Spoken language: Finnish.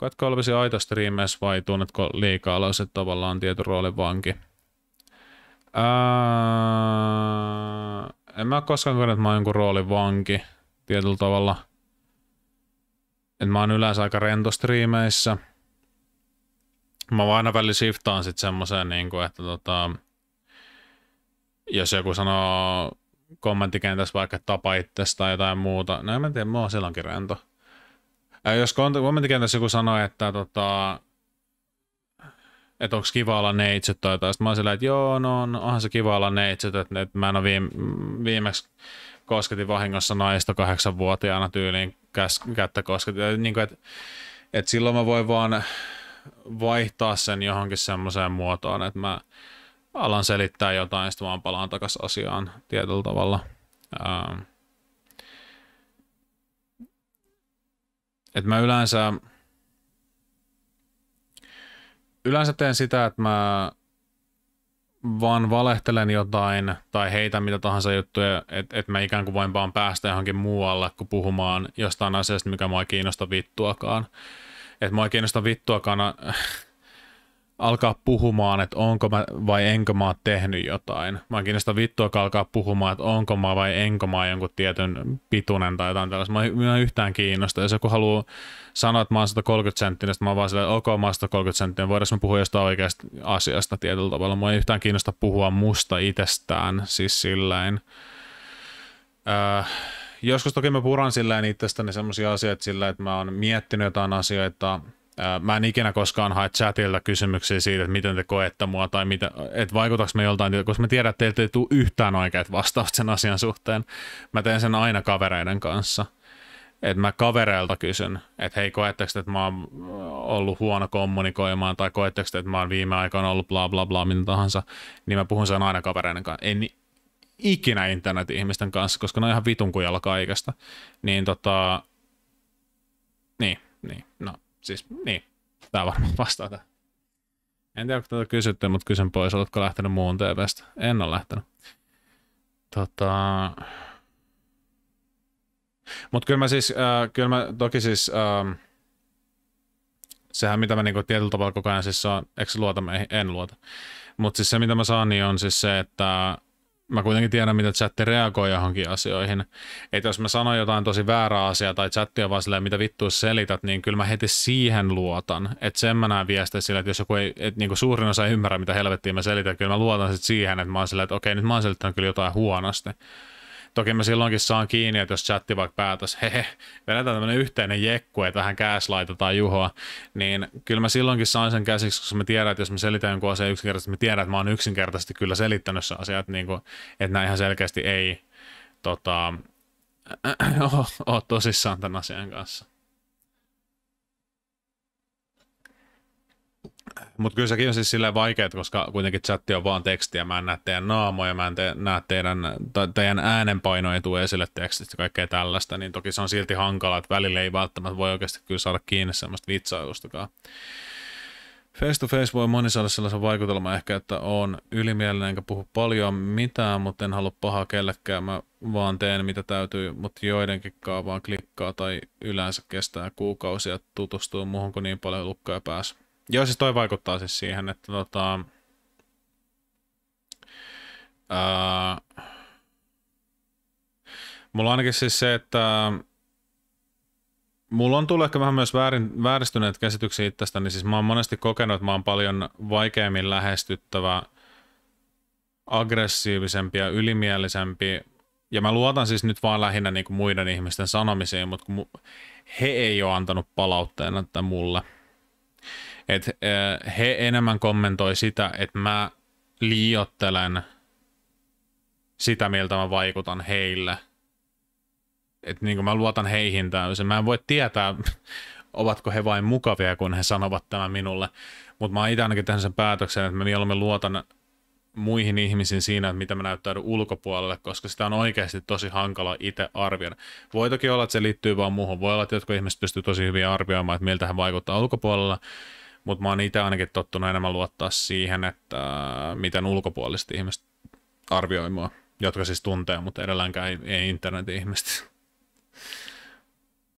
Katko olevasi aito striimeissä vai tunnetko liikaa alas, että tavallaan tietyn roolin vanki? Ää, en mä koskaan koe, että mä oon jonkun roolin vanki tietyllä tavalla. Et mä oon yleensä aika rento striimeissä. Mä vaan aina välillä shiftaan sit semmoseen, niin kuin, että tota, jos joku sanoo kommenttikentässä vaikka tapa itsestä tai jotain muuta, no en mä tiedä, mä oon silloinkin rento jos kommenttikentässä joku sanoi, että tota, että onko kiva olla neitsyt tai jotain. Sitten mä oon silleen, että joo, no, onhan se kiva olla neitsyt, että, että mä en ole viime, viimeksi kosketin vahingossa naista kahdeksanvuotiaana tyyliin käs, kättä kosketin. Niin kuin, että, että silloin mä voin vaan vaihtaa sen johonkin semmoiseen muotoon, että mä alan selittää jotain, sitten vaan palaan takaisin asiaan tietyllä tavalla. Ähm. Et mä yleensä, yleensä teen sitä, että mä vaan valehtelen jotain tai heitä mitä tahansa juttuja, että et mä ikään kuin voin vaan päästä johonkin muualle kuin puhumaan jostain asiasta, mikä mua ei kiinnosta vittuakaan. Että mua ei kiinnosta vittuakaan alkaa puhumaan, että onko mä vai enkö mä oon tehnyt jotain. Mä kiinnostaa vittua alkaa puhumaan, että onko mä vai enkö mä jonkun tietyn pituinen tai jotain tällaista. Mä, mä yhtään kiinnosta. Jos joku haluaa sanoa, että mä oon 130 senttinen, sitten mä oon vaan silleen, että ok, mä oon 130 senttinen. Voidaan mä puhua jostain oikeasta asiasta tietyllä tavalla. Mä ei yhtään kiinnosta puhua musta itsestään, siis silleen. Äh, joskus toki mä puran silleen itsestäni semmoisia asioita silleen, että mä oon miettinyt jotain asioita – Mä en ikinä koskaan hae chatilta kysymyksiä siitä, että miten te koette mua tai mitä, että vaikutaanko me joltain, koska mä tiedän, että teiltä ei tule yhtään oikeat vastausta sen asian suhteen. Mä teen sen aina kavereiden kanssa. Että mä kavereilta kysyn, että hei, koetteko että mä oon ollut huono kommunikoimaan tai koetteko että mä oon viime aikoina ollut bla bla bla, mitä tahansa, niin mä puhun sen aina kavereiden kanssa. En ikinä internet-ihmisten kanssa, koska ne on ihan vitun kujalla kaikesta. Niin tota, niin, niin, no Siis, niin. Tämä varmaan vastaa tähän. En tiedä, onko tätä kysytty, mutta kysyn pois, oletko lähtenyt muun TVstä? En ole lähtenyt. Tota... Mutta kyllä mä siis, äh, kyllä mä toki siis, äh, sehän mitä mä niinku tietyllä tavalla koko ajan siis saan, eikö luota meihin? En luota. Mutta siis se mitä mä saan, niin on siis se, että mä kuitenkin tiedän, mitä chatti reagoi johonkin asioihin. Että jos mä sanon jotain tosi väärää asiaa tai chatti on vaan silleen, mitä vittua selität, niin kyllä mä heti siihen luotan. Että sen mä näen viestiä silleen, että jos joku ei, että niinku suurin osa ei ymmärrä, mitä helvettiä mä selitän, kyllä mä luotan sitten siihen, että mä oon silleen, että okei, nyt mä oon selittänyt kyllä jotain huonosti. Toki mä silloinkin saan kiinni, että jos chatti vaikka päätös, hehe, vedetään tämmöinen yhteinen jekku, että vähän kääslaita tai juhoa, niin kyllä mä silloinkin saan sen käsiksi, koska mä tiedän, että jos mä selitän jonkun asian yksinkertaisesti, mä tiedän, että mä oon yksinkertaisesti kyllä selittänyt se asia, että, niin kuin, että nämä ihan selkeästi ei tota, ole tosissaan tämän asian kanssa. Mutta kyllä sekin on siis silleen vaikeaa, koska kuitenkin chatti on vaan tekstiä, mä en näe teidän naamoja, mä en te, näe teidän, teidän äänenpaino ei tule esille tekstistä kaikkea tällaista, niin toki se on silti hankala, että välillä ei välttämättä voi oikeasti kyllä saada kiinni semmoista vitsailustakaan. Face to face voi moni saada sellaisen vaikutelman ehkä, että on ylimielinen enkä puhu paljon mitään, mutta en halua pahaa kellekään. Mä vaan teen mitä täytyy, mutta joidenkin kaavaan klikkaa tai yleensä kestää kuukausia tutustua muuhun, kun niin paljon lukkaa pääs. Joo, siis toi vaikuttaa siis siihen, että tota, ää, mulla on ainakin siis se, että mulla on tullut ehkä vähän myös väärin, vääristyneet käsityksiä itsestä, niin siis mä oon monesti kokenut, että mä oon paljon vaikeammin lähestyttävä, aggressiivisempi ja ylimielisempi, ja mä luotan siis nyt vaan lähinnä niin kuin muiden ihmisten sanomisiin, mutta kun mu- he ei ole antanut palautteena tätä mulle – et eh, he enemmän kommentoi sitä, että mä liiottelen sitä, miltä mä vaikutan heille. Että niin mä luotan heihin täysin. Mä en voi tietää, ovatko he vain mukavia, kun he sanovat tämän minulle. Mutta mä oon itse ainakin tehnyt sen päätöksen, että mä mieluummin luotan muihin ihmisiin siinä, että mitä mä näyttäydyn ulkopuolelle, koska sitä on oikeasti tosi hankala itse arvioida. Voi toki olla, että se liittyy vaan muuhun. Voi olla, että jotkut ihmiset pystyy tosi hyvin arvioimaan, että miltä hän vaikuttaa ulkopuolella, mutta mä oon itse ainakin tottunut enemmän luottaa siihen, että äh, miten ulkopuoliset ihmiset arvioi mua, jotka siis tuntee, mutta edelläänkään ei, ei internet-ihmiset.